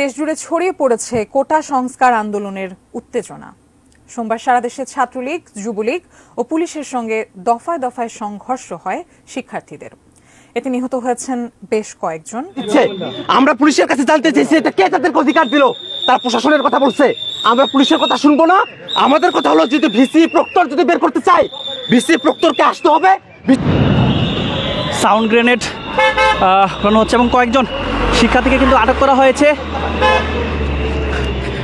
দেশজুড়ে ছড়িয়ে পড়েছে কোটা সংস্কার আন্দোলনের উত্তেজনা সোমবার সারা দেশে ছাত্রলীগ যুবলীগ ও পুলিশের সঙ্গে দফায় দফায় সংঘর্ষ হয় শিক্ষার্থীদের এতে নিহত হয়েছেন বেশ কয়েকজন আমরা পুলিশের কাছে জানতে চেয়েছি এটা কে তাদের অধিকার দিল তার প্রশাসনের কথা বলছে আমরা পুলিশের কথা শুনবো না আমাদের কথা হলো যদি ভিসি প্রক্টর যদি বের করতে চাই ভিসি প্রক্টরকে আসতে হবে সাউন্ড গ্রেনেড কোনো হচ্ছে এবং কয়েকজন শিক্ষার্থীকে কিন্তু আটক করা হয়েছে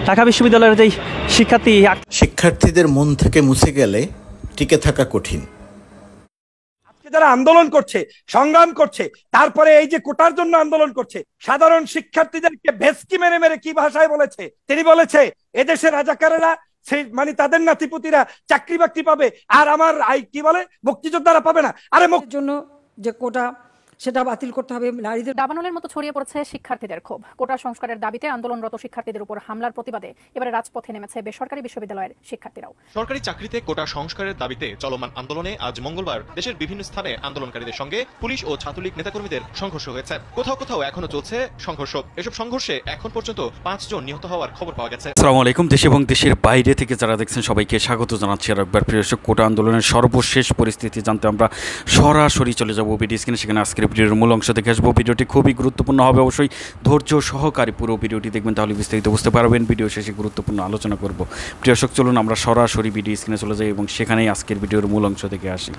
ঢাকা বিশ্ববিদ্যালয়ের যেই শিক্ষার্থী শিক্ষার্থীদের মন থেকে মুছে গেলে টিকে থাকা কঠিন যারা আন্দোলন করছে সংগ্রাম করছে তারপরে এই যে কোটার জন্য আন্দোলন করছে সাধারণ শিক্ষার্থীদেরকে ভেস্কি মেরে মেরে কি ভাষায় বলেছে তিনি বলেছে এদেশে রাজাকারেরা মানে তাদের নাতিপুতিরা চাকরি বাকরি পাবে আর আমার আই কি বলে মুক্তিযোদ্ধারা পাবে না আরে জন্য যে কোটা সেটা বাতিল করতে হবে নারীদের দাবানলের মতো ছড়িয়ে পড়েছে শিক্ষার্থীদের ক্ষোভ কোটা সংস্কারের দাবিতে আন্দোলনরত শিক্ষার্থীদের উপর হামলার প্রতিবাদে এবারে রাজপথে নেমেছে বেসরকারি বিশ্ববিদ্যালয়ের শিক্ষার্থীরাও সরকারি চাকরিতে কোটা সংস্কারের দাবিতে চলমান আন্দোলনে আজ মঙ্গলবার দেশের বিভিন্ন স্থানে আন্দোলনকারীদের সঙ্গে পুলিশ ও ছাত্রলীগ নেতাকর্মীদের সংঘর্ষ হয়েছে কোথাও কোথাও এখনো চলছে সংঘর্ষ এসব সংঘর্ষে এখন পর্যন্ত পাঁচজন নিহত হওয়ার খবর পাওয়া গেছে আসসালামু আলাইকুম দেশ এবং দেশের বাইরে থেকে যারা দেখছেন সবাইকে স্বাগত জানাচ্ছি আর একবার প্রিয় কোটা আন্দোলনের সর্বশেষ পরিস্থিতি জানতে আমরা সরাসরি চলে যাব বিডি স্ক্রিনে সেখানে আজকের ভিডিওর মূল অংশ দেখে আসবো ভিডিওটি খুবই গুরুত্বপূর্ণ হবে অবশ্যই ধৈর্য সহকারে পুরো ভিডিওটি দেখবেন তাহলে বিস্তারিত বুঝতে পারবেন ভিডিও শেষে গুরুত্বপূর্ণ আলোচনা করব প্রিয় চলুন আমরা সরাসরি ভিডিও স্ক্রিনে চলে যাই এবং সেখানেই আজকের ভিডিওর মূল অংশ থেকে আসি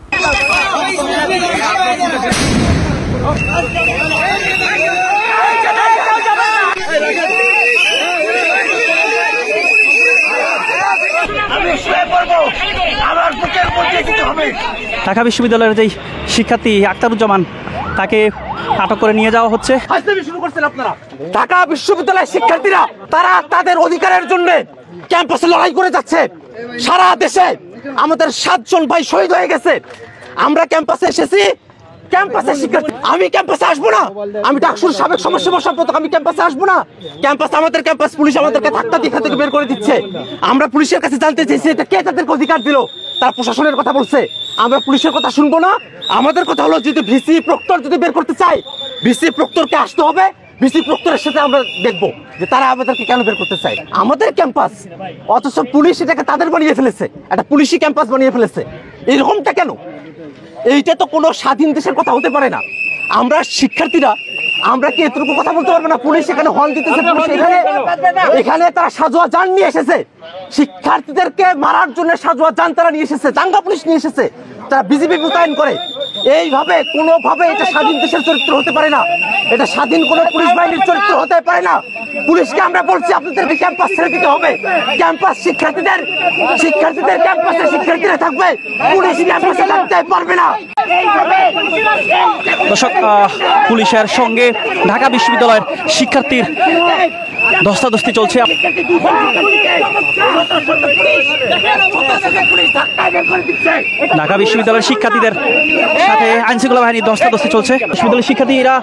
ঢাকা বিশ্ববিদ্যালয়ের যেই শিক্ষার্থী আক্তারুজ্জামান তাকে আটক করে নিয়ে যাওয়া হচ্ছে ঢাকা বিশ্ববিদ্যালয়ের শিক্ষার্থীরা তারা তাদের অধিকারের জন্য ক্যাম্পাসে লড়াই করে যাচ্ছে সারা দেশে আমাদের সাতজন ভাই শহীদ হয়ে গেছে আমরা ক্যাম্পাসে এসেছি ক্যাম্পাসে আমি ক্যাম্পাসে আসবো না আমি ডাকসুর সাবেক সমস্যা আমি ক্যাম্পাসে আসবো না ক্যাম্পাস আমাদের ক্যাম্পাস পুলিশ আমাদেরকে থেকে বের করে দিচ্ছে আমরা পুলিশের কাছে জানতে চাইছি এটা কে তাদেরকে অধিকার দিল তারা প্রশাসনের কথা বলছে আমরা পুলিশের কথা শুনবো না আমাদের কথা হলো যদি ভিসি প্রক্টর যদি বের করতে চাই ভিসি প্রক্টরকে আসতে হবে ভিসি প্রক্টরের সাথে আমরা দেখব যে তারা আমাদেরকে কেন বের করতে চায় আমাদের ক্যাম্পাস অথচ পুলিশ এটাকে তাদের বানিয়ে ফেলেছে একটা পুলিশি ক্যাম্পাস বানিয়ে ফেলেছে এরকমটা কেন এইটা তো কোনো স্বাধীন দেশের কথা হতে পারে না আমরা শিক্ষার্থীরা আমরা কি এতটুকু কথা বলতে পারবো না পুলিশ এখানে হল দিতেছে এখানে তারা সাজোয়া যান নিয়ে এসেছে শিক্ষার্থীদেরকে মারার জন্য সাজোয়া যান তারা নিয়ে এসেছে দাঙ্গা পুলিশ নিয়ে এসেছে তারা বিজেপি মোতায়েন করে এইভাবে কোনোভাবে এটা স্বাধীন দেশের চরিত্র হতে পারে না এটা স্বাধীন কোনো পুলিশ বাহিনীর চরিত্র হতে পারে না পুলিশকে আমরা বলছি আপনাদেরকে ক্যাম্পাস ছেড়ে দিতে হবে ক্যাম্পাস শিক্ষার্থীদের শিক্ষার্থীদের ক্যাম্পাসে শিক্ষার্থীরা থাকবে পুলিশ ক্যাম্পাসে থাকতে পারবে না দর্শক পুলিশের সঙ্গে ঢাকা বিশ্ববিদ্যালয়ের শিক্ষার্থীর ধস্তাধস্তি চলছে ঢাকা বিশ্ববিদ্যালয়ের শিক্ষার্থীদের সাথে আইনশৃঙ্খলা বাহিনীর ধস্তাধস্তি চলছে বিশ্ববিদ্যালয়ের শিক্ষার্থীরা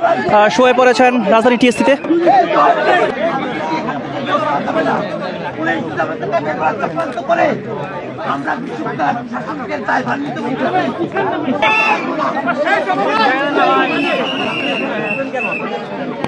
শোয়ে পড়েছেন রাজধানী টিএসসিতে আমরা শাসকের নিতে পারি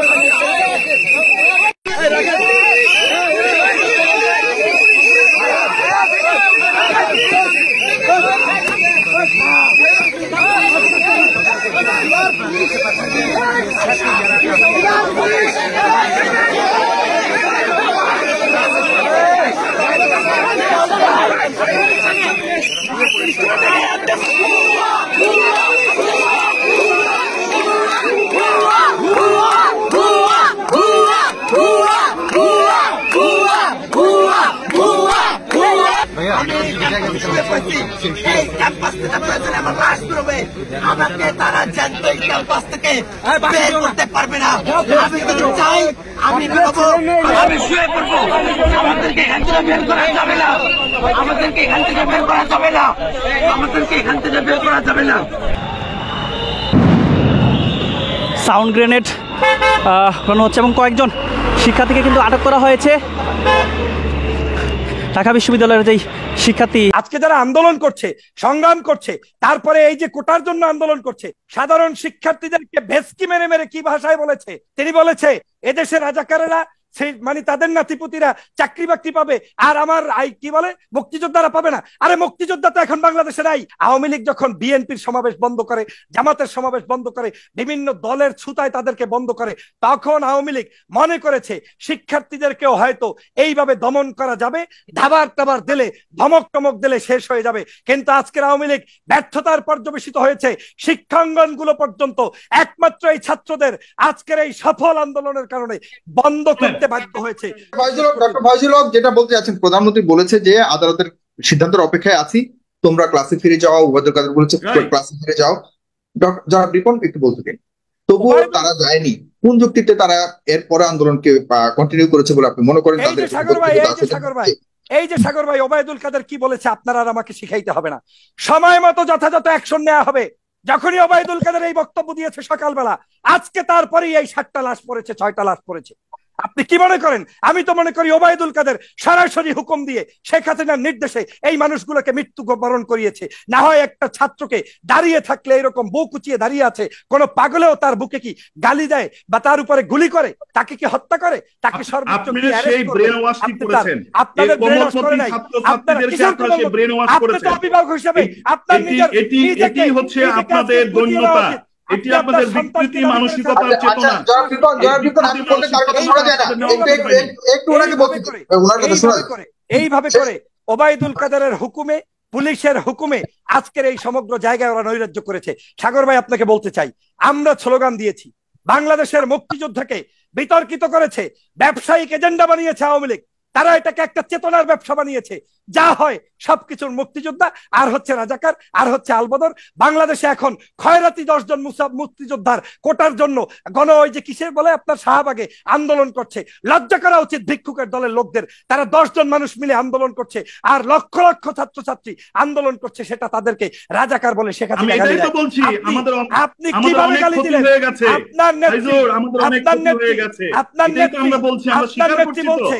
আমি শুয়ে পড়বো আমাদেরকে এখান থেকে বের করা যাবে না আমাদেরকে এখান থেকে বের করা যাবে না আমাদেরকে এখান থেকে বের করা যাবে না সাউন্ড গ্রেনেড মনে হচ্ছে এবং কয়েকজন শিক্ষার্থীকে কিন্তু আটক করা হয়েছে ঢাকা বিশ্ববিদ্যালয়ের যে শিক্ষার্থী আজকে যারা আন্দোলন করছে সংগ্রাম করছে তারপরে এই যে কোটার জন্য আন্দোলন করছে সাধারণ শিক্ষার্থীদেরকে ভেস্কি মেরে মেরে কি ভাষায় বলেছে তিনি বলেছে এদেশের রাজাকারেরা সেই মানে তাদের নাতিপুতিরা চাকরি বাকরি পাবে আর আমার আই কি বলে মুক্তিযোদ্ধারা পাবে না আরে মুক্তিযোদ্ধা তো এখন বাংলাদেশে নাই আওয়ামী লীগ যখন বিএনপির সমাবেশ বন্ধ করে জামাতের সমাবেশ বন্ধ করে বিভিন্ন দলের ছুতায় তাদেরকে বন্ধ করে তখন আওয়ামী লীগ মনে করেছে শিক্ষার্থীদেরকেও হয়তো এইভাবে দমন করা যাবে ধাবার টাবার দিলে ধমক টমক দিলে শেষ হয়ে যাবে কিন্তু আজকের আওয়ামী লীগ ব্যর্থতার পর্যবেসিত হয়েছে শিক্ষাঙ্গনগুলো পর্যন্ত একমাত্র এই ছাত্রদের আজকের এই সফল আন্দোলনের কারণে বন্ধ করে করতে বাধ্য হয়েছে যেটা বলতে যাচ্ছেন প্রধানমন্ত্রী বলেছে যে আদালতের সিদ্ধান্তের অপেক্ষায় আছি তোমরা ক্লাসে ফিরে যাও উবাদুল কাদের বলেছে ক্লাসে ফিরে যাও যারা বিপন একটু বলতে দিন তবুও তারা যায়নি কোন যুক্তিতে তারা এরপরে আন্দোলনকে কন্টিনিউ করেছে বলে আপনি মনে করেন তাদের এই যে সাগর ভাই ওবায়দুল কাদের কি বলেছে আপনারা আর আমাকে শিখাইতে হবে না সময় মতো যথাযথ অ্যাকশন নেওয়া হবে যখনই ওবায়দুল কাদের এই বক্তব্য দিয়েছে সকালবেলা আজকে তারপরেই এই সাতটা লাশ পড়েছে ছয়টা লাশ পড়েছে আপনি কি মনে করেন আমি তো মনে করি ওবায়দুল কাদের সরাসরি হুকুম দিয়ে শেখ হাসিনার নির্দেশে এই মানুষগুলোকে মৃত্যু বরণ করিয়েছে না হয় একটা ছাত্রকে দাঁড়িয়ে থাকলে এরকম বউ কুচিয়ে দাঁড়িয়ে আছে কোনো পাগলেও তার বুকে কি গালি দেয় বা তার উপরে গুলি করে তাকে কি হত্যা করে তাকে সর্বোচ্চ আপনাদের আপনার নিজের হচ্ছে আপনাদের এটি আপনাদের বিকৃতি মানসিকতার আচ্ছা, চেতনা এইভাবে হ্যাঁ, করে ওবায়দুল কাদারের হুকুমে পুলিশের হুকুমে আজকের এই সমগ্র জায়গায় ওরা নৈরাজ্য করেছে সাগর ভাই আপনাকে বলতে চাই আমরা স্লোগান দিয়েছি বাংলাদেশের মুক্তিযোদ্ধাকে বিতর্কিত করেছে ব্যবসায়িক এজেন্ডা বানিয়েছে আওয়ামী লীগ তারা এটাকে একটা চেতনার ব্যবসা বানিয়েছে যা হয় সবকিছুর মুক্তিযোদ্ধা আর হচ্ছে রাজাকার আর হচ্ছে আলবদর বাংলাদেশে এখন ক্ষয়রাতি দশজন মুক্তিযোদ্ধার কোটার জন্য গণ ওই যে কিসের বলে আপনার শাহবাগে আন্দোলন করছে লজ্জা করা উচিত ভিক্ষুকের দলের লোকদের তারা দশজন মানুষ মিলে আন্দোলন করছে আর লক্ষ লক্ষ ছাত্রছাত্রী আন্দোলন করছে সেটা তাদেরকে রাজাকার বলে শেখাতে আপনি কিভাবে গালি দিলেন আপনার নেত্রী আপনার নেত্রী আপনার নেত্রী বলছে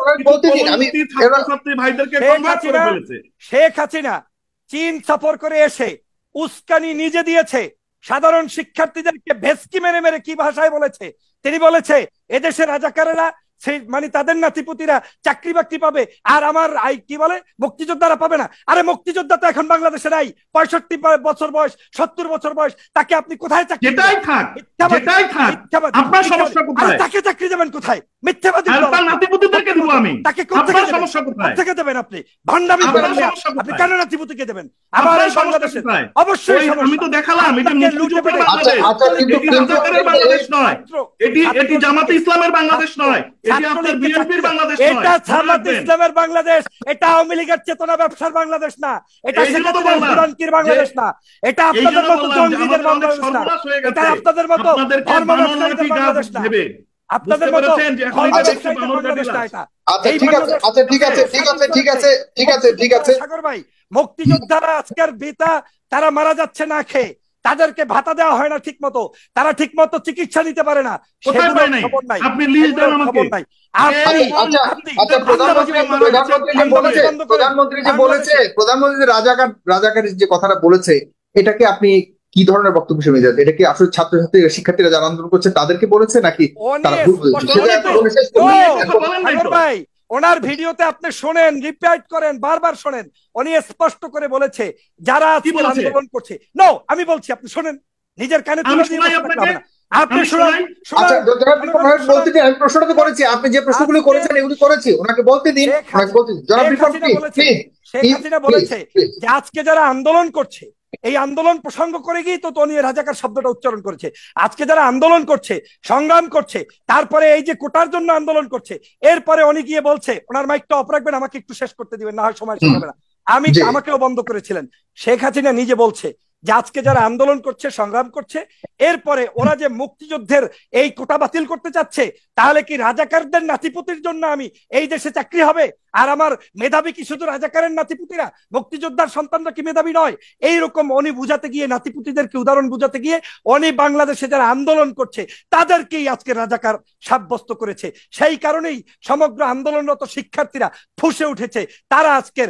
শেখ হাসিনা চীন সফর করে এসে উস্কানি নিজে দিয়েছে সাধারণ শিক্ষার্থীদেরকে ভেস্কি মেরে মেরে কি ভাষায় বলেছে তিনি বলেছে এদেশে রাজাকারেরা সেই মানে তাদের নাতিপুতিরা চাকরি বাকরি পাবে আর আমার আই কি বলে মুক্তিযোদ্ধারা পাবে না আরে মুক্তিযোদ্ধা তো এখন বাংলাদেশে নাই পঁয়ষট্টি বছর বয়স সত্তর বছর বয়স তাকে আপনি কোথায় চাকরি তাকে চাকরি দেবেন কোথায় মিথ্যাবাদী তাকে থেকে দেবেন আপনি আপনি কেন নাতিপুতিকে দেবেন অবশ্যই আমি তো দেখালাম এটা আচ্ছা, আচ্ছা, বাংলাদেশ নয় এটি এটি জামাতে ইসলামের বাংলাদেশ নয় এটা ইসলামের বাংলাদেশ এটা আওয়ামী লীগের চেতনা ব্যবসার বাংলাদেশ না এটা বাংলাদেশ না এটা আপনাদের মতো জঙ্গিদের বাংলাদেশ না এটা আপনাদের আচ্ছা, মতো বাংলাদেশ না আপনাদের মতো ঠিক আছে ঠিক আছে ঠিক আছে ঠিক আছে ঠিক আছে ঠিক আছে সাগর ভাই মুক্তিযোদ্ধারা আজকের বিতা তারা মারা যাচ্ছে না খেয়ে তাদেরকে ভাতা দেওয়া হয় না ঠিক মতো তারা ঠিক মতো চিকিৎসা দিতে পারে না প্রধানমন্ত্রী যে বলেছে প্রধানমন্ত্রী রাজাকার রাজাকার যে কথাটা বলেছে এটাকে আপনি কি ধরনের বক্তব্য শুনে যাচ্ছে এটা কি আসলে ছাত্রছাত্রী শিক্ষার্থীরা যারা আন্দোলন করছে তাদেরকে বলেছে নাকি তারা ভুল ভাই ওনার ভিডিওতে আপনি শোনেন রিপিট করেন বারবার শোনেন উনি স্পষ্ট করে বলেছে যারা আন্দোলন করছে নো আমি বলছি আপনি শোনেন নিজের কানে তুলে দিয়ে আপনি শুনুন আচ্ছা, আমি প্রশ্নটা তো করেছি আপনি যে প্রশ্নগুলো করেছেন এগুলি করেছি ওনাকে বলতে দিন ওনাকে বলতে জনাব শেখ হাসিনা বলেছে যে আজকে যারা আন্দোলন করছে এই আন্দোলন প্রসঙ্গ করে গিয়ে তো তনি রাজাকার শব্দটা উচ্চারণ করেছে আজকে যারা আন্দোলন করছে সংগ্রাম করছে তারপরে এই যে কোটার জন্য আন্দোলন করছে এরপরে অনেক গিয়ে বলছে ওনার মাইকটা অফ রাখবেন আমাকে একটু শেষ করতে দিবেন না হয় সময় শোনাবে না আমি আমাকেও বন্ধ করেছিলেন শেখ হাসিনা নিজে বলছে যে আজকে যারা আন্দোলন করছে সংগ্রাম করছে এরপরে ওরা যে মুক্তিযুদ্ধের এই কোটা বাতিল করতে চাচ্ছে তাহলে কি রাজাকারদের নাতিপুতির জন্য আমি এই দেশে চাকরি হবে আর আমার মেধাবী কি শুধু রাজাকারের নাতিপুতিরা মুক্তিযোদ্ধার সন্তানরা কি মেধাবী নয় এইরকম অনি বুঝাতে গিয়ে নাতিপুতিদেরকে উদাহরণ বুঝাতে গিয়ে অনি বাংলাদেশে যারা আন্দোলন করছে তাদেরকেই আজকে রাজাকার সাব্যস্ত করেছে সেই কারণেই সমগ্র আন্দোলনরত শিক্ষার্থীরা ফুসে উঠেছে তারা আজকের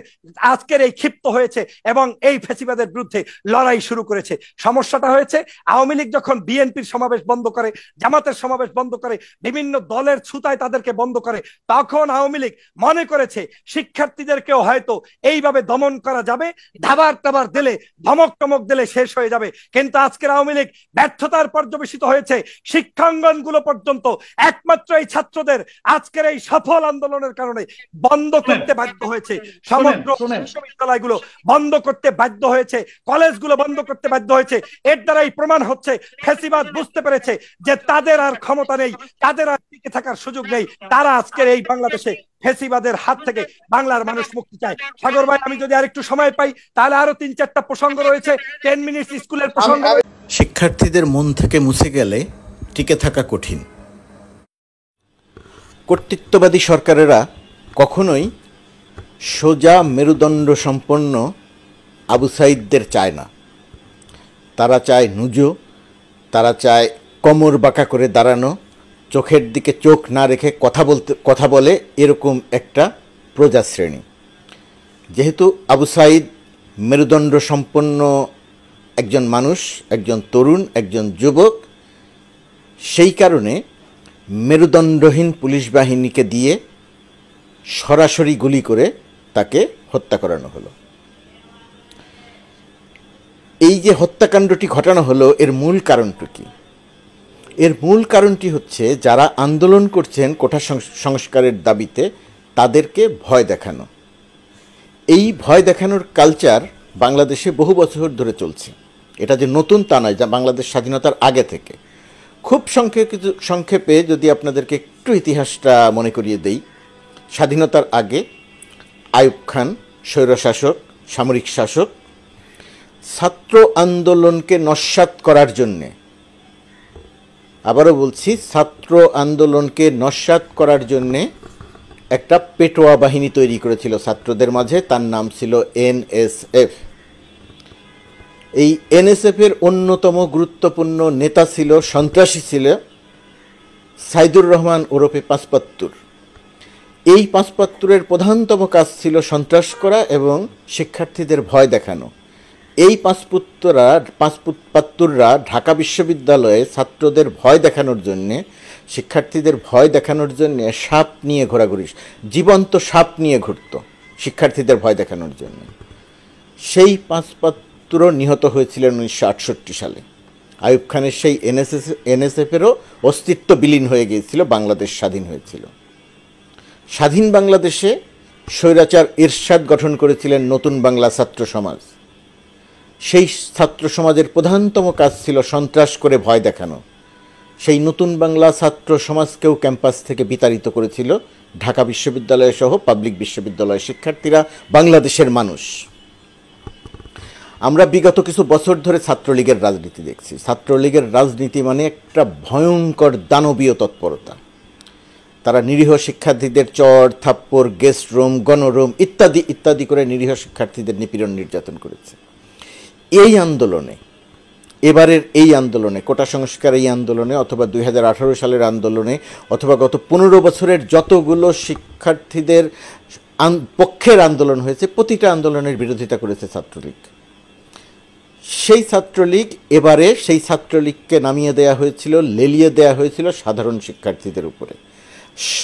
আজকের এই ক্ষিপ্ত হয়েছে এবং এই ফেসিবাদের বিরুদ্ধে লড়াই আগেই শুরু করেছে সমস্যাটা হয়েছে আওয়ামী লীগ যখন বিএনপির সমাবেশ বন্ধ করে জামাতের সমাবেশ বন্ধ করে বিভিন্ন দলের ছুতায় তাদেরকে বন্ধ করে তখন আওয়ামী লীগ মনে করেছে শিক্ষার্থীদেরকেও হয়তো এইভাবে দমন করা যাবে ধাবার টাবার দিলে ধমক টমক দিলে শেষ হয়ে যাবে কিন্তু আজকের আওয়ামী লীগ ব্যর্থতার পর্যবেসিত হয়েছে শিক্ষাঙ্গন গুলো পর্যন্ত একমাত্র এই ছাত্রদের আজকের এই সফল আন্দোলনের কারণে বন্ধ করতে বাধ্য হয়েছে সমগ্র বিশ্ববিদ্যালয়গুলো বন্ধ করতে বাধ্য হয়েছে কলেজগুলো বন্ধ বন্ধ করতে বাধ্য হয়েছে এর দ্বারাই প্রমাণ হচ্ছে ফেসিবাদ বুঝতে পেরেছে যে তাদের আর ক্ষমতা নেই তাদের আর টিকে থাকার সুযোগ নেই তারা আজকের এই বাংলাদেশে ফেসিবাদের হাত থেকে বাংলার মানুষ মুক্তি চায় সাগর ভাই আমি যদি আরেকটু সময় পাই তাহলে আরো তিন চারটা প্রসঙ্গ রয়েছে টেন মিনিটস স্কুলের প্রসঙ্গ শিক্ষার্থীদের মন থেকে মুছে গেলে টিকে থাকা কঠিন কর্তৃত্ববাদী সরকারেরা কখনোই সোজা মেরুদণ্ড সম্পন্ন আবু সাইদদের চায় না তারা চায় নুজো তারা চায় কমর বাঁকা করে দাঁড়ানো চোখের দিকে চোখ না রেখে কথা বলতে কথা বলে এরকম একটা প্রজাশ্রেণী যেহেতু আবু সাইদ মেরুদণ্ড সম্পন্ন একজন মানুষ একজন তরুণ একজন যুবক সেই কারণে মেরুদণ্ডহীন পুলিশ বাহিনীকে দিয়ে সরাসরি গুলি করে তাকে হত্যা করানো হলো এই যে হত্যাকাণ্ডটি ঘটানো হলো এর মূল কারণটি এর মূল কারণটি হচ্ছে যারা আন্দোলন করছেন কোঠা সংস্কারের দাবিতে তাদেরকে ভয় দেখানো এই ভয় দেখানোর কালচার বাংলাদেশে বহু বছর ধরে চলছে এটা যে নতুন তা নয় যা বাংলাদেশ স্বাধীনতার আগে থেকে খুব সংক্ষেপে সংক্ষেপে যদি আপনাদেরকে একটু ইতিহাসটা মনে করিয়ে দেই স্বাধীনতার আগে আয়ুব খান স্বৈরশাসক সামরিক শাসক ছাত্র আন্দোলনকে নস্বাত করার জন্যে আবারও বলছি ছাত্র আন্দোলনকে নস্বাত করার জন্যে একটা পেটোয়া বাহিনী তৈরি করেছিল ছাত্রদের মাঝে তার নাম ছিল এনএসএফ এই এনএসএফের অন্যতম গুরুত্বপূর্ণ নেতা ছিল সন্ত্রাসী ছিল সাইদুর রহমান ওরফে পাঁচপাত্তুর এই পাঁচপাত্তুরের প্রধানতম কাজ ছিল সন্ত্রাস করা এবং শিক্ষার্থীদের ভয় দেখানো এই পাঁচপুত্ররা পাঁচপুত্পাত্তুররা ঢাকা বিশ্ববিদ্যালয়ে ছাত্রদের ভয় দেখানোর জন্যে শিক্ষার্থীদের ভয় দেখানোর জন্যে সাপ নিয়ে ঘোরাঘুরি জীবন্ত সাপ নিয়ে ঘুরত শিক্ষার্থীদের ভয় দেখানোর জন্য সেই পাঁচপাত্র নিহত হয়েছিলেন উনিশশো আটষট্টি সালে আয়ুব খানের সেই এনএসএস এনএসএফেরও অস্তিত্ব বিলীন হয়ে গিয়েছিল বাংলাদেশ স্বাধীন হয়েছিল স্বাধীন বাংলাদেশে স্বৈরাচার ইরশাদ গঠন করেছিলেন নতুন বাংলা ছাত্র সমাজ সেই ছাত্র সমাজের প্রধানতম কাজ ছিল সন্ত্রাস করে ভয় দেখানো সেই নতুন বাংলা ছাত্র সমাজকেও ক্যাম্পাস থেকে বিতাড়িত করেছিল ঢাকা বিশ্ববিদ্যালয় সহ পাবলিক বিশ্ববিদ্যালয়ের শিক্ষার্থীরা বাংলাদেশের মানুষ আমরা বিগত কিছু বছর ধরে ছাত্রলীগের রাজনীতি দেখছি ছাত্রলীগের রাজনীতি মানে একটা ভয়ঙ্কর দানবীয় তৎপরতা তারা নিরীহ শিক্ষার্থীদের চর থাপ্পড় গেস্ট রুম গণরুম ইত্যাদি ইত্যাদি করে নিরীহ শিক্ষার্থীদের নিপীড়ন নির্যাতন করেছে এই আন্দোলনে এবারের এই আন্দোলনে কোটা সংস্কার এই আন্দোলনে অথবা দুই সালের আন্দোলনে অথবা গত পনেরো বছরের যতগুলো শিক্ষার্থীদের পক্ষের আন্দোলন হয়েছে প্রতিটা আন্দোলনের বিরোধিতা করেছে ছাত্রলীগ সেই ছাত্রলীগ এবারে সেই ছাত্রলীগকে নামিয়ে দেয়া হয়েছিল লেলিয়ে দেয়া হয়েছিল সাধারণ শিক্ষার্থীদের উপরে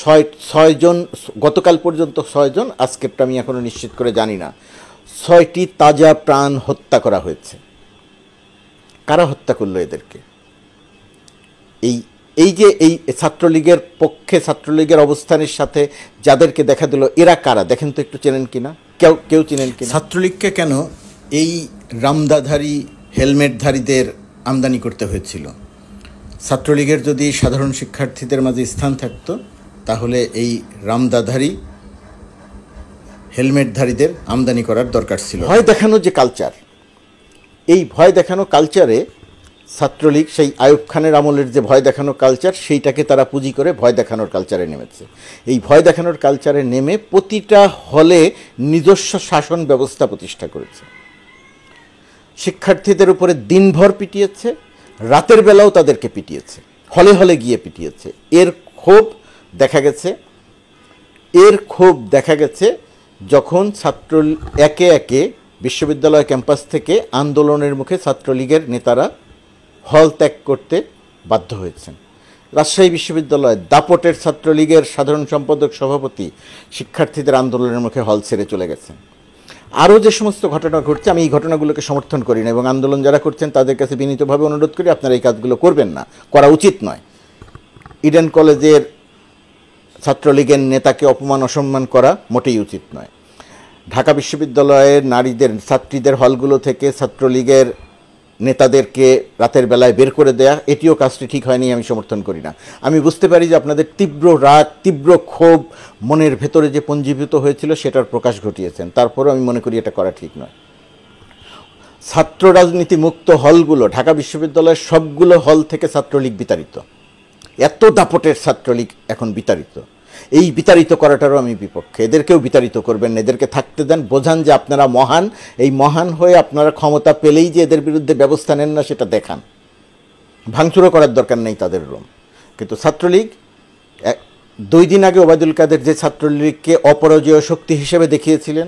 ছয় ছয়জন গতকাল পর্যন্ত ছয়জন আজকেরটা আমি এখনও নিশ্চিত করে জানি না ছয়টি তাজা প্রাণ হত্যা করা হয়েছে কারা হত্যা করলো এদেরকে এই এই যে এই ছাত্রলীগের পক্ষে ছাত্রলীগের অবস্থানের সাথে যাদেরকে দেখা দিল এরা কারা দেখেন তো একটু চেনেন কিনা কেউ কেউ চেনেন কিনা ছাত্রলীগকে কেন এই রামদাধারী হেলমেটধারীদের আমদানি করতে হয়েছিল ছাত্রলীগের যদি সাধারণ শিক্ষার্থীদের মাঝে স্থান থাকতো তাহলে এই রামদাধারী হেলমেটধারীদের আমদানি করার দরকার ছিল ভয় দেখানো যে কালচার এই ভয় দেখানো কালচারে ছাত্রলীগ সেই আয়ুব খানের আমলের যে ভয় দেখানো কালচার সেইটাকে তারা পুঁজি করে ভয় দেখানোর কালচারে নেমেছে এই ভয় দেখানোর কালচারে নেমে প্রতিটা হলে নিজস্ব শাসন ব্যবস্থা প্রতিষ্ঠা করেছে শিক্ষার্থীদের উপরে দিনভর পিটিয়েছে রাতের বেলাও তাদেরকে পিটিয়েছে হলে হলে গিয়ে পিটিয়েছে এর ক্ষোভ দেখা গেছে এর ক্ষোভ দেখা গেছে যখন ছাত্র একে একে বিশ্ববিদ্যালয় ক্যাম্পাস থেকে আন্দোলনের মুখে ছাত্রলীগের নেতারা হল ত্যাগ করতে বাধ্য হয়েছেন রাজশাহী বিশ্ববিদ্যালয় দাপটের ছাত্রলীগের সাধারণ সম্পাদক সভাপতি শিক্ষার্থীদের আন্দোলনের মুখে হল ছেড়ে চলে গেছেন আরও যে সমস্ত ঘটনা ঘটছে আমি এই ঘটনাগুলোকে সমর্থন করি না এবং আন্দোলন যারা করছেন তাদের কাছে বিনীতভাবে অনুরোধ করি আপনারা এই কাজগুলো করবেন না করা উচিত নয় ইডেন কলেজের ছাত্রলীগের নেতাকে অপমান অসম্মান করা মোটেই উচিত নয় ঢাকা বিশ্ববিদ্যালয়ের নারীদের ছাত্রীদের হলগুলো থেকে ছাত্রলীগের নেতাদেরকে রাতের বেলায় বের করে দেয়া এটিও কাজটি ঠিক হয়নি আমি সমর্থন করি না আমি বুঝতে পারি যে আপনাদের তীব্র রাগ তীব্র ক্ষোভ মনের ভেতরে যে পঞ্জীভূত হয়েছিল সেটার প্রকাশ ঘটিয়েছেন তারপরেও আমি মনে করি এটা করা ঠিক নয় ছাত্র রাজনীতি মুক্ত হলগুলো ঢাকা বিশ্ববিদ্যালয়ের সবগুলো হল থেকে ছাত্রলীগ বিতাড়িত এত দাপটের ছাত্রলীগ এখন বিতাড়িত এই বিতাড়িত করাটারও আমি বিপক্ষে এদেরকেও বিতাড়িত করবেন এদেরকে থাকতে দেন বোঝান যে আপনারা মহান এই মহান হয়ে আপনারা ক্ষমতা পেলেই যে এদের বিরুদ্ধে ব্যবস্থা নেন না সেটা দেখান ভাঙচুরও করার দরকার নেই তাদের রুম কিন্তু ছাত্রলীগ দুই দিন আগে ওবায়দুল কাদের যে ছাত্রলীগকে অপরাজয় শক্তি হিসেবে দেখিয়েছিলেন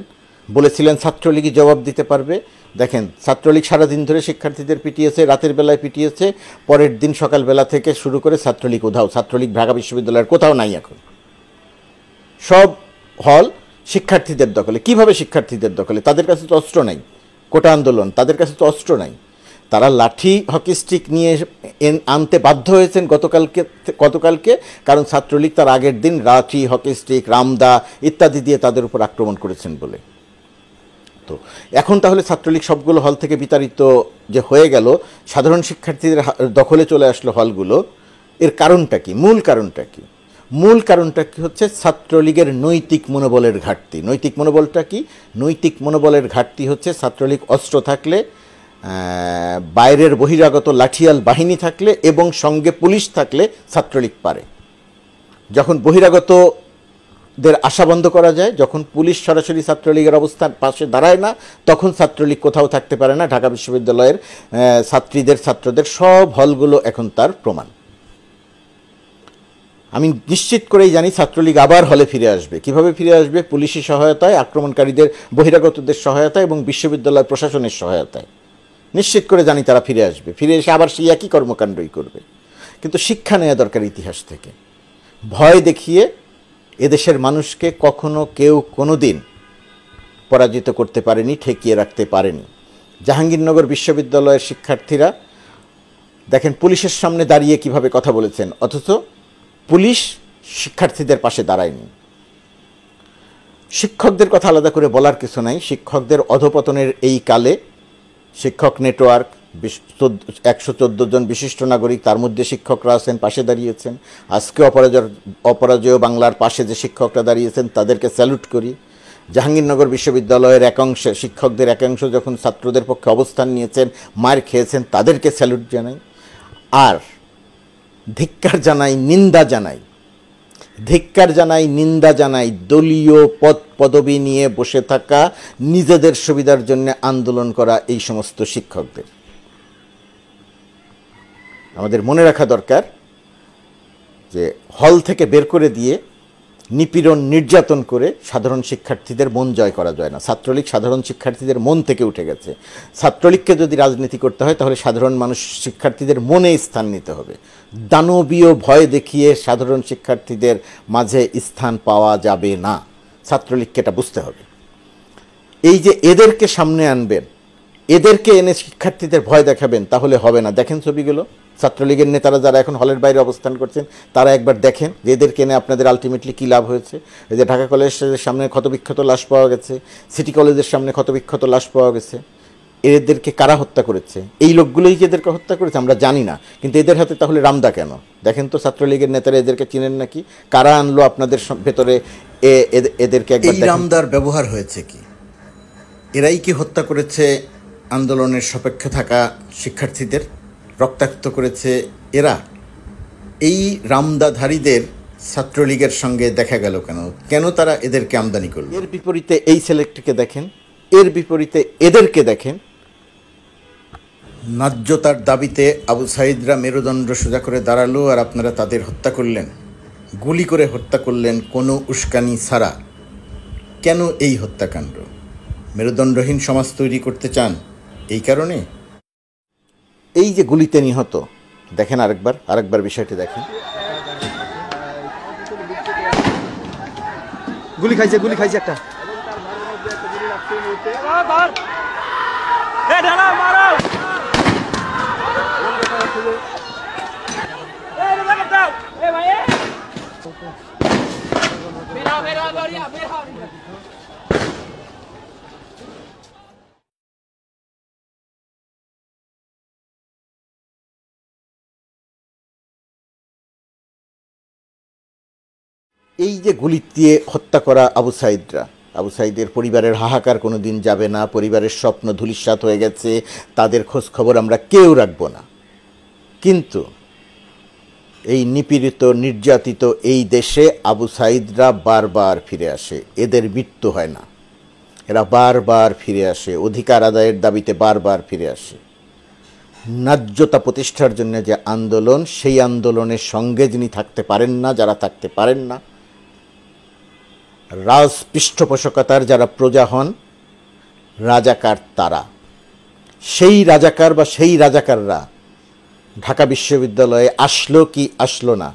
বলেছিলেন ছাত্রলীগই জবাব দিতে পারবে দেখেন ছাত্রলীগ সারাদিন ধরে শিক্ষার্থীদের পিটিয়েছে রাতের বেলায় পিটিয়েছে পরের দিন সকালবেলা থেকে শুরু করে ছাত্রলীগ উধাও ছাত্রলীগ ঢাকা বিশ্ববিদ্যালয়ের কোথাও নাই এখন সব হল শিক্ষার্থীদের দখলে কিভাবে শিক্ষার্থীদের দখলে তাদের কাছে তো অস্ত্র নাই কোটা আন্দোলন তাদের কাছে তো অস্ত্র নাই তারা লাঠি হকি স্টিক নিয়ে আনতে বাধ্য হয়েছেন গতকালকে গতকালকে কারণ ছাত্রলীগ তার আগের দিন লাঠি হকি স্টিক রামদা ইত্যাদি দিয়ে তাদের উপর আক্রমণ করেছেন বলে তো এখন তাহলে ছাত্রলীগ সবগুলো হল থেকে বিতাড়িত যে হয়ে গেল সাধারণ শিক্ষার্থীদের দখলে চলে আসলো হলগুলো এর কারণটা কি মূল কারণটা কী মূল কারণটা কি হচ্ছে ছাত্রলীগের নৈতিক মনোবলের ঘাটতি নৈতিক মনোবলটা কি নৈতিক মনোবলের ঘাটতি হচ্ছে ছাত্রলীগ অস্ত্র থাকলে বাইরের বহিরাগত লাঠিয়াল বাহিনী থাকলে এবং সঙ্গে পুলিশ থাকলে ছাত্রলীগ পারে যখন বহিরাগতদের আশা বন্ধ করা যায় যখন পুলিশ সরাসরি ছাত্রলীগের অবস্থান পাশে দাঁড়ায় না তখন ছাত্রলীগ কোথাও থাকতে পারে না ঢাকা বিশ্ববিদ্যালয়ের ছাত্রীদের ছাত্রদের সব হলগুলো এখন তার প্রমাণ আমি নিশ্চিত করেই জানি ছাত্রলীগ আবার হলে ফিরে আসবে কিভাবে ফিরে আসবে পুলিশি সহায়তায় আক্রমণকারীদের বহিরাগতদের সহায়তায় এবং বিশ্ববিদ্যালয় প্রশাসনের সহায়তায় নিশ্চিত করে জানি তারা ফিরে আসবে ফিরে এসে আবার সেই একই কর্মকাণ্ডই করবে কিন্তু শিক্ষা নেওয়া দরকার ইতিহাস থেকে ভয় দেখিয়ে এদেশের মানুষকে কখনো কেউ কোনো দিন পরাজিত করতে পারেনি ঠেকিয়ে রাখতে পারেনি জাহাঙ্গীরনগর বিশ্ববিদ্যালয়ের শিক্ষার্থীরা দেখেন পুলিশের সামনে দাঁড়িয়ে কিভাবে কথা বলেছেন অথচ পুলিশ শিক্ষার্থীদের পাশে দাঁড়ায়নি শিক্ষকদের কথা আলাদা করে বলার কিছু নাই শিক্ষকদের অধপতনের এই কালে শিক্ষক নেটওয়ার্ক একশো চোদ্দো জন বিশিষ্ট নাগরিক তার মধ্যে শিক্ষকরা আছেন পাশে দাঁড়িয়েছেন আজকে অপরাজয় অপরাজয় বাংলার পাশে যে শিক্ষকরা দাঁড়িয়েছেন তাদেরকে স্যালুট করি জাহাঙ্গীরনগর বিশ্ববিদ্যালয়ের একাংশে শিক্ষকদের একাংশ যখন ছাত্রদের পক্ষে অবস্থান নিয়েছেন মার খেয়েছেন তাদেরকে স্যালুট জানাই আর ধিক্কার জানাই নিন্দা জানাই ধিক্কার জানাই নিন্দা জানাই দলীয় পদ পদবি নিয়ে বসে থাকা নিজেদের সুবিধার জন্য আন্দোলন করা এই সমস্ত শিক্ষকদের আমাদের মনে রাখা দরকার যে হল থেকে বের করে দিয়ে নিপীড়ন নির্যাতন করে সাধারণ শিক্ষার্থীদের মন জয় করা যায় না ছাত্রলীগ সাধারণ শিক্ষার্থীদের মন থেকে উঠে গেছে ছাত্রলীগকে যদি রাজনীতি করতে হয় তাহলে সাধারণ মানুষ শিক্ষার্থীদের মনে স্থান নিতে হবে দানবীয় ভয় দেখিয়ে সাধারণ শিক্ষার্থীদের মাঝে স্থান পাওয়া যাবে না ছাত্রলীগকে এটা বুঝতে হবে এই যে এদেরকে সামনে আনবেন এদেরকে এনে শিক্ষার্থীদের ভয় দেখাবেন তাহলে হবে না দেখেন ছবিগুলো ছাত্রলীগের নেতারা যারা এখন হলের বাইরে অবস্থান করছেন তারা একবার দেখেন যে এদের কেনে আপনাদের আলটিমেটলি কী লাভ হয়েছে এই যে ঢাকা কলেজের সামনে ক্ষতবিক্ষত লাশ পাওয়া গেছে সিটি কলেজের সামনে ক্ষতবিক্ষত লাশ পাওয়া গেছে এদেরকে কারা হত্যা করেছে এই লোকগুলোই যে এদেরকে হত্যা করেছে আমরা জানি না কিন্তু এদের হাতে তাহলে রামদা কেন দেখেন তো ছাত্রলীগের নেতারা এদেরকে চিনেন নাকি কারা আনলো আপনাদের ভেতরে এদেরকে রামদার ব্যবহার হয়েছে কি এরাই কি হত্যা করেছে আন্দোলনের সাপেক্ষে থাকা শিক্ষার্থীদের রক্তাক্ত করেছে এরা এই রামদাধারীদের ছাত্রলীগের সঙ্গে দেখা গেল কেন কেন তারা এদেরকে আমদানি করল এর বিপরীতে এই ছেলেটিকে দেখেন এর বিপরীতে এদেরকে দেখেন ন্যায্যতার দাবিতে আবু সাইদরা মেরুদণ্ড সোজা করে দাঁড়ালো আর আপনারা তাদের হত্যা করলেন গুলি করে হত্যা করলেন কোনো উস্কানি ছাড়া কেন এই হত্যাকাণ্ড মেরুদণ্ডহীন সমাজ তৈরি করতে চান এই কারণে এই যে গুলিতে নিহত দেখেন আরেকবার আরেকবার বিষয়টি দেখেন গুলি খাইছে গুলি খাইছে একটা এই যে গুলি দিয়ে হত্যা করা আবু সাইদরা আবু সাইদের পরিবারের হাহাকার কোনো দিন যাবে না পরিবারের স্বপ্ন ধূলিসাত হয়ে গেছে তাদের খোঁজ খবর আমরা কেউ রাখব না কিন্তু এই নিপীড়িত নির্যাতিত এই দেশে আবু সাইদরা বারবার ফিরে আসে এদের মৃত্যু হয় না এরা বারবার ফিরে আসে অধিকার আদায়ের দাবিতে বারবার ফিরে আসে ন্যায্যতা প্রতিষ্ঠার জন্য যে আন্দোলন সেই আন্দোলনের সঙ্গে যিনি থাকতে পারেন না যারা থাকতে পারেন না রাজ পৃষ্ঠপোষকতার যারা প্রজা হন রাজাকার তারা সেই রাজাকার বা সেই রাজাকাররা ঢাকা বিশ্ববিদ্যালয়ে আসলো কি আসলো না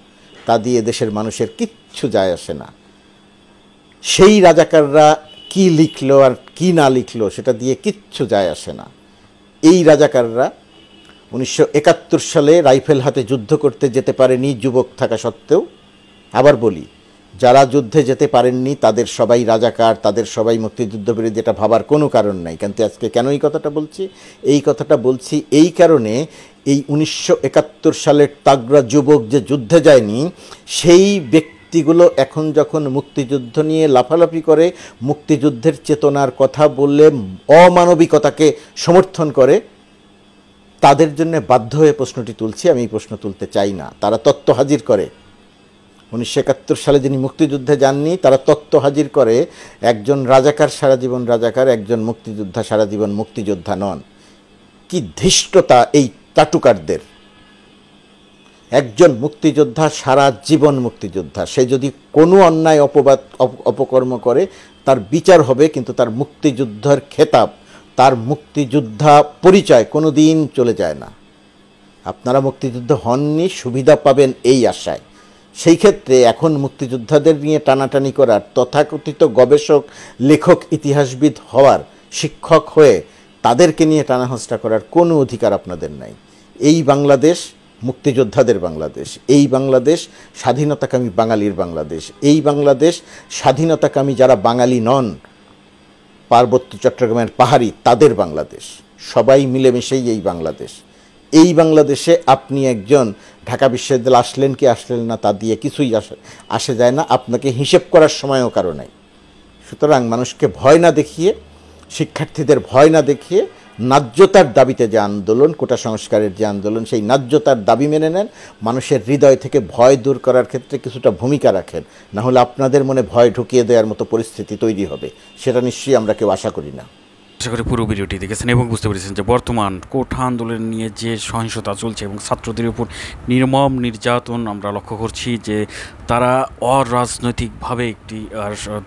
তা দিয়ে দেশের মানুষের কিচ্ছু যায় আসে না সেই রাজাকাররা কি লিখলো আর কি না লিখলো সেটা দিয়ে কিচ্ছু যায় আসে না এই রাজাকাররা উনিশশো সালে রাইফেল হাতে যুদ্ধ করতে যেতে পারেনি যুবক থাকা সত্ত্বেও আবার বলি যারা যুদ্ধে যেতে পারেননি তাদের সবাই রাজাকার তাদের সবাই মুক্তিযুদ্ধ বিরোধী এটা ভাবার কোনো কারণ নাই কিন্তু আজকে কেন এই কথাটা বলছি এই কথাটা বলছি এই কারণে এই উনিশশো সালের তাগড়া যুবক যে যুদ্ধে যায়নি সেই ব্যক্তিগুলো এখন যখন মুক্তিযুদ্ধ নিয়ে লাফালাফি করে মুক্তিযুদ্ধের চেতনার কথা বললে অমানবিকতাকে সমর্থন করে তাদের জন্য বাধ্য হয়ে প্রশ্নটি তুলছি আমি এই প্রশ্ন তুলতে চাই না তারা তত্ত্ব হাজির করে উনিশশো একাত্তর সালে যিনি মুক্তিযুদ্ধে যাননি তারা তত্ত্ব হাজির করে একজন রাজাকার সারা জীবন রাজাকার একজন মুক্তিযোদ্ধা সারা জীবন মুক্তিযোদ্ধা নন কি ধৃষ্টতা এই টাটুকারদের একজন মুক্তিযোদ্ধা সারা জীবন মুক্তিযোদ্ধা সে যদি কোনো অন্যায় অপবাদ অপকর্ম করে তার বিচার হবে কিন্তু তার মুক্তিযুদ্ধের খেতাব তার মুক্তিযোদ্ধা পরিচয় কোনো দিন চলে যায় না আপনারা মুক্তিযুদ্ধ হননি সুবিধা পাবেন এই আশায় সেই ক্ষেত্রে এখন মুক্তিযোদ্ধাদের নিয়ে টানাটানি করার তথাকথিত গবেষক লেখক ইতিহাসবিদ হওয়ার শিক্ষক হয়ে তাদেরকে নিয়ে টানাহস্তা করার কোনো অধিকার আপনাদের নাই এই বাংলাদেশ মুক্তিযোদ্ধাদের বাংলাদেশ এই বাংলাদেশ স্বাধীনতাকামী বাঙালির বাংলাদেশ এই বাংলাদেশ স্বাধীনতাকামী যারা বাঙালি নন পার্বত্য চট্টগ্রামের পাহাড়ি তাদের বাংলাদেশ সবাই মিলেমিশেই এই বাংলাদেশ এই বাংলাদেশে আপনি একজন ঢাকা বিশ্ববিদ্যালয় আসলেন কি আসলেন না তা দিয়ে কিছুই আসে আসে যায় না আপনাকে হিসেব করার সময়ও কারো নাই সুতরাং মানুষকে ভয় না দেখিয়ে শিক্ষার্থীদের ভয় না দেখিয়ে ন্যায্যতার দাবিতে যে আন্দোলন কোটা সংস্কারের যে আন্দোলন সেই ন্যায্যতার দাবি মেনে নেন মানুষের হৃদয় থেকে ভয় দূর করার ক্ষেত্রে কিছুটা ভূমিকা রাখেন না হলে আপনাদের মনে ভয় ঢুকিয়ে দেওয়ার মতো পরিস্থিতি তৈরি হবে সেটা নিশ্চয়ই আমরা কেউ আশা করি না আশা করি পুরো ভিডিওটি দেখেছেন এবং বুঝতে পেরেছেন যে বর্তমান কোঠা আন্দোলন নিয়ে যে সহিংসতা চলছে এবং ছাত্রদের উপর নির্মম নির্যাতন আমরা লক্ষ্য করছি যে তারা অরাজনৈতিকভাবে একটি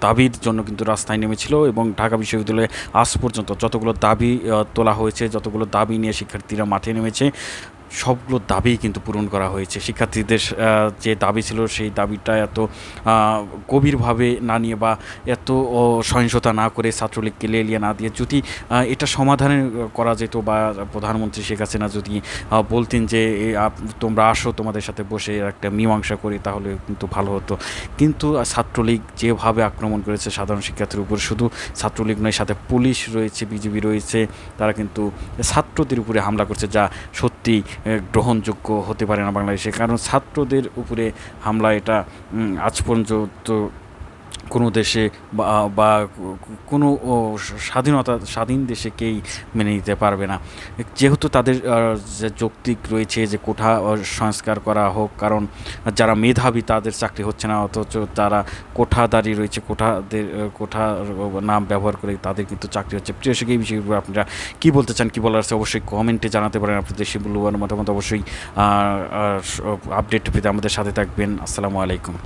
দাবির জন্য কিন্তু রাস্তায় নেমেছিল এবং ঢাকা বিশ্ববিদ্যালয়ে আজ পর্যন্ত যতগুলো দাবি তোলা হয়েছে যতগুলো দাবি নিয়ে শিক্ষার্থীরা মাঠে নেমেছে সবগুলো দাবি কিন্তু পূরণ করা হয়েছে শিক্ষার্থীদের যে দাবি ছিল সেই দাবিটা এত গভীরভাবে না নিয়ে বা এত সহিংসতা না করে ছাত্রলীগকে লেলিয়ে না দিয়ে যদি এটা সমাধান করা যেত বা প্রধানমন্ত্রী শেখ হাসিনা যদি বলতেন যে তোমরা আসো তোমাদের সাথে বসে একটা মীমাংসা করি তাহলে কিন্তু ভালো হতো কিন্তু ছাত্রলীগ যেভাবে আক্রমণ করেছে সাধারণ শিক্ষার্থীর উপর শুধু ছাত্রলীগ নয় সাথে পুলিশ রয়েছে বিজেপি রয়েছে তারা কিন্তু ছাত্রদের উপরে হামলা করছে যা সত্যি গ্রহণযোগ্য হতে পারে না বাংলাদেশে কারণ ছাত্রদের উপরে হামলা এটা আজ পর্যন্ত কোনো দেশে বা কোনো স্বাধীনতা স্বাধীন দেশে কেই মেনে নিতে পারবে না যেহেতু তাদের যে যৌক্তিক রয়েছে যে কোঠা সংস্কার করা হোক কারণ যারা মেধাবী তাদের চাকরি হচ্ছে না অথচ তারা কোঠাদারি রয়েছে কোঠাদের কোঠা নাম ব্যবহার করে তাদের কিন্তু চাকরি হচ্ছে প্রিয় এই বিষয়ে আপনারা কী বলতে চান কী বলার আছে অবশ্যই কমেন্টে জানাতে পারেন আপনাদের সেই মতামত অবশ্যই আপডেট পেতে আমাদের সাথে থাকবেন আসসালামু আলাইকুম